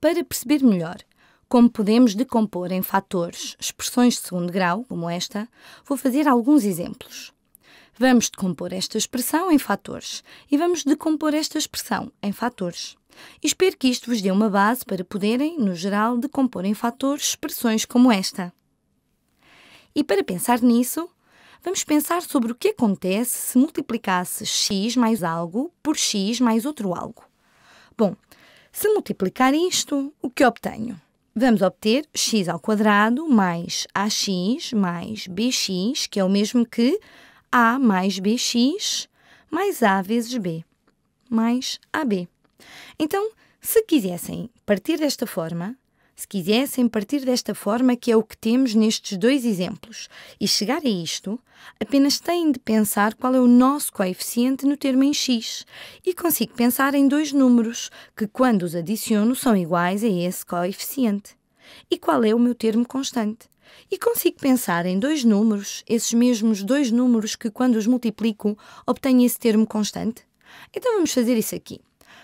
Para perceber melhor como podemos decompor em fatores expressões de segundo grau, como esta, vou fazer alguns exemplos. Vamos decompor esta expressão em fatores e vamos decompor esta expressão em fatores. E espero que isto vos dê uma base para poderem, no geral, decompor em fatores expressões como esta. E para pensar nisso, vamos pensar sobre o que acontece se multiplicasse x mais algo por x mais outro algo. Bom, se multiplicar isto, o que obtenho? Vamos obter x ao quadrado mais ax mais bx, que é o mesmo que a mais bx mais a vezes b mais ab. Então, se quisessem partir desta forma, se quisessem partir desta forma, que é o que temos nestes dois exemplos, e chegar a isto, apenas têm de pensar qual é o nosso coeficiente no termo em x, e consigo pensar em dois números que, quando os adiciono, são iguais a esse coeficiente. E qual é o meu termo constante? E consigo pensar em dois números, esses mesmos dois números que, quando os multiplico, obtenho esse termo constante? Então vamos fazer isso aqui.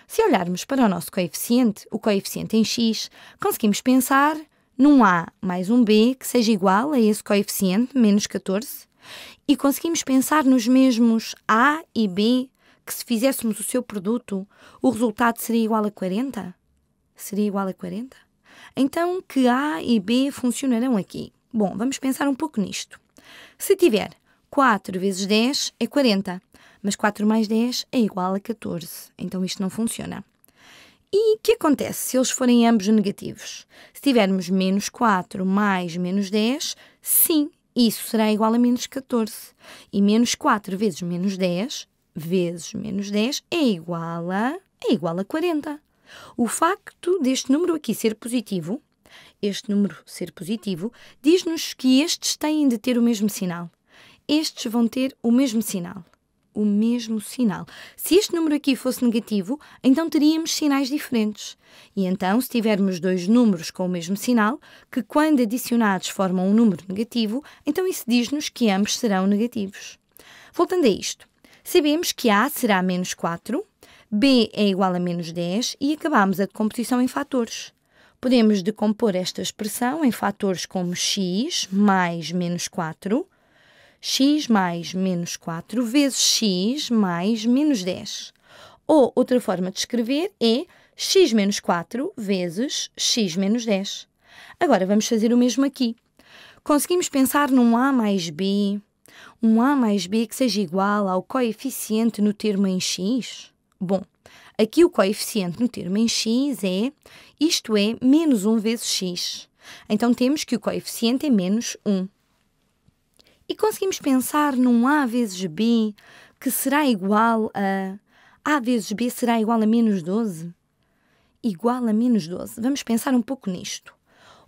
Se olharmos para o nosso coeficiente, o coeficiente em x, conseguimos pensar num A mais um B que seja igual a esse coeficiente, menos 14, e conseguimos pensar nos mesmos A e B que se fizéssemos o seu produto, o resultado seria igual a 40? Seria igual a 40? Então, que A e B funcionarão aqui? Bom, vamos pensar um pouco nisto. Se tiver 4 vezes 10 é 40, mas 4 mais 10 é igual a 14, então isto não funciona. E o que acontece se eles forem ambos negativos? Se tivermos menos 4 mais menos 10, sim, isso será igual a menos 14. E menos 4 vezes menos 10, vezes menos 10, é igual a, é igual a 40. O facto deste número aqui ser positivo, este número ser positivo, diz-nos que estes têm de ter o mesmo sinal estes vão ter o mesmo sinal. O mesmo sinal. Se este número aqui fosse negativo, então teríamos sinais diferentes. E então, se tivermos dois números com o mesmo sinal, que quando adicionados formam um número negativo, então isso diz-nos que ambos serão negativos. Voltando a isto, sabemos que A será menos 4, B é igual a menos 10 e acabamos a decomposição em fatores. Podemos decompor esta expressão em fatores como x mais menos 4 x mais menos 4 vezes x mais menos 10. Ou outra forma de escrever é x menos 4 vezes x menos 10. Agora vamos fazer o mesmo aqui. Conseguimos pensar num a mais b, um a mais b que seja igual ao coeficiente no termo em x? Bom, aqui o coeficiente no termo em x é, isto é, menos 1 vezes x. Então temos que o coeficiente é menos 1. E conseguimos pensar num A vezes B que será igual a. A vezes B será igual a menos 12? Igual a menos 12. Vamos pensar um pouco nisto.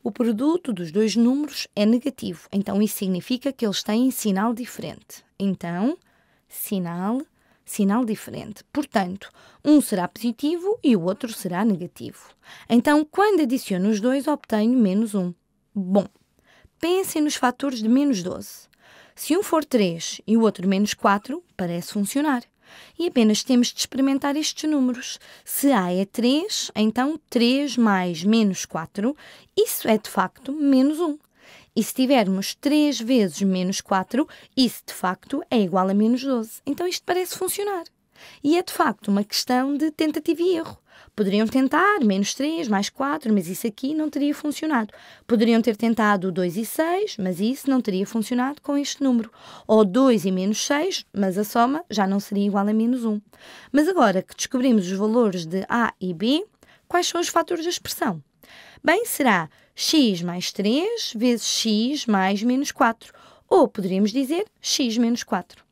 O produto dos dois números é negativo, então isso significa que eles têm sinal diferente. Então, sinal, sinal diferente. Portanto, um será positivo e o outro será negativo. Então, quando adiciono os dois, obtenho menos 1. Bom, pensem nos fatores de menos 12. Se um for 3 e o outro menos 4, parece funcionar. E apenas temos de experimentar estes números. Se A é 3, então 3 mais menos 4, isso é de facto menos 1. E se tivermos 3 vezes menos 4, isso de facto é igual a menos 12. Então isto parece funcionar. E é de facto uma questão de tentativa e erro. Poderiam tentar menos 3, mais 4, mas isso aqui não teria funcionado. Poderiam ter tentado 2 e 6, mas isso não teria funcionado com este número. Ou 2 e menos 6, mas a soma já não seria igual a menos 1. Mas agora que descobrimos os valores de A e B, quais são os fatores de expressão? Bem, será x mais 3 vezes x mais menos 4. Ou poderíamos dizer x menos 4.